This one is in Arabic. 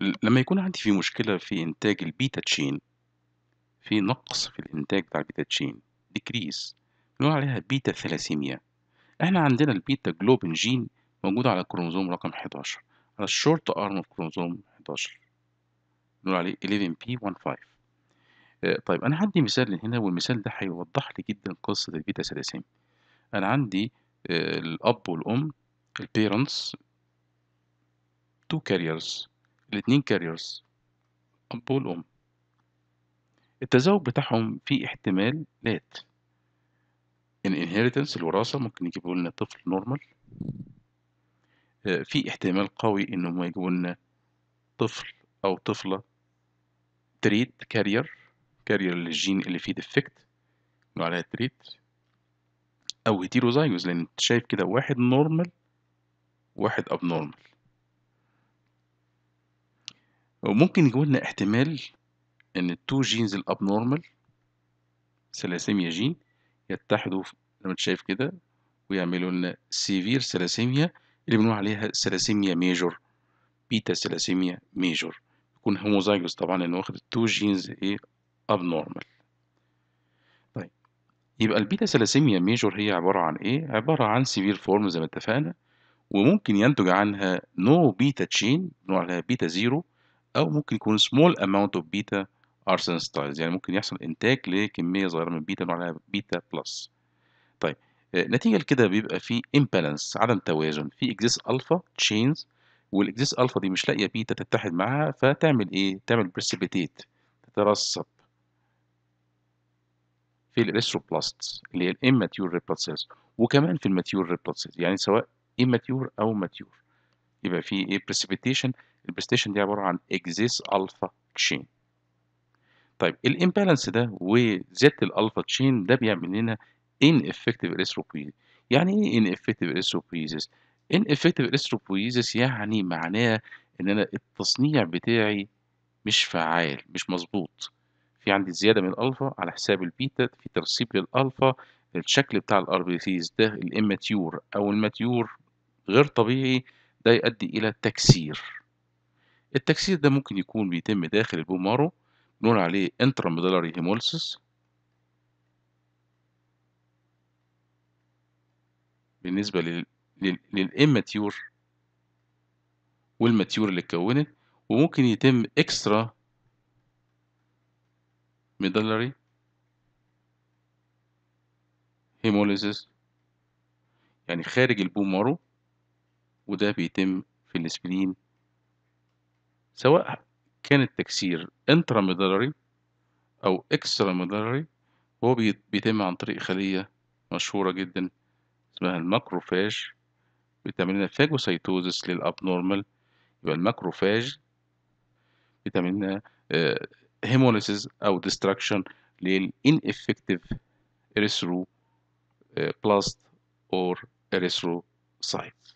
لمّا يكون عندي في مشكلة في إنتاج البيتا تشين، في نقص في الإنتاج بتاع البيتا تشين ديكريس بنقول عليها بيتا ثلاسيميا، إحنا عندنا البيتا جلوبين جين موجود على الكروموزوم رقم 11 على الشورت أرم في كروموزوم 11 بنقول عليه 11p15 15 آه، طيب أنا عندي مثال هنا والمثال ده هيوضح لي جدًا قصة البيتا ثلاسيميا، أنا عندي آه، الأب والأم البيرنتس تو كاريرز الاتنين كاريرز أب والأم التزاوج بتاعهم فيه احتمالات الانهيرتنس يعني الوراثة ممكن يجيبوا لنا طفل نورمال آه، في احتمال قوي إنهم يجيبوا لنا طفل أو طفلة تريد كارير كارير للجين اللي فيه ديفكت عليها تريد أو هيتيروزايجوز لأن أنت شايف كده واحد نورمال واحد أب نورمال وممكن يكون لنا احتمال ان التو جينز الاب نورمال سلاسيميا جين يتحدوا زي ما انت شايف كده ويعملوا لنا سيفير سلاسيميا اللي بنقول عليها سلاسيميا ميجور بيتا سلاسيميا ميجور يكون هوموزايجوس طبعا لانه واخد التو جينز ايه اب نورمال طيب يبقى البيتا سلاسيميا ميجور هي عباره عن ايه عباره عن سيفير فورم زي ما اتفقنا وممكن ينتج عنها نو بيتا تشين بنقول عليها بيتا زيرو أو ممكن يكون small amount of beta are sensitized يعني ممكن يحصل إنتاج لكمية صغيرة من بيتا نوعها بيتا بلس طيب آه، نتيجة لكده بيبقى في imbalance عدم توازن في إكزيس ألفا تشينز والإكزيس ألفا دي مش لاقية بيتا تتحد معاها فتعمل إيه؟ تعمل بريسيبيتيت تترسب في الريستروبلاست اللي هي الاماتيور ريبلاد سيلز وكمان في الماتيور ريبلاد سيلز يعني سواء اماتيور او ماتيور يبقى في ايه بريسيبيتيشن البلايستيشن دي عباره عن اكزيس الفا تشين طيب الامبالانس ده وزياده الالفا تشين ده بيعمل لنا ان افكتيف اريثروبويزيس يعني ايه ان افكتيف اريثروبويزيس ان افكتيف اريثروبويزيس يعني معناه ان انا التصنيع بتاعي مش فعال مش مظبوط في عندي زياده من الالفا على حساب البيتا في ترسيب للالفا الشكل بتاع الار بي سيز ده الاماتيور او الماتيور غير طبيعي ده يؤدي الى تكسير التكسير ده ممكن يكون بيتم داخل البون مارو بنقول عليه intramedullary hemolysis بالنسبة لل للإماتيور والماتيور اللي اتكونت وممكن يتم اكسترا ميدلري هيموليزيس يعني خارج البومارو وده بيتم في الاسبرين سواء كان التكسير intramedullary أو extramedullary هو بيتم عن طريق خلية مشهورة جدا اسمها الماكروفاج بتعمل لنا فاجوسيتوزس للأبنورمال يبقى الماكروفاج بتعمل لنا هيموليسيس آه، أو ديستراكشن للإنفكتيف إريثرو بلاست أور اريثرو سايت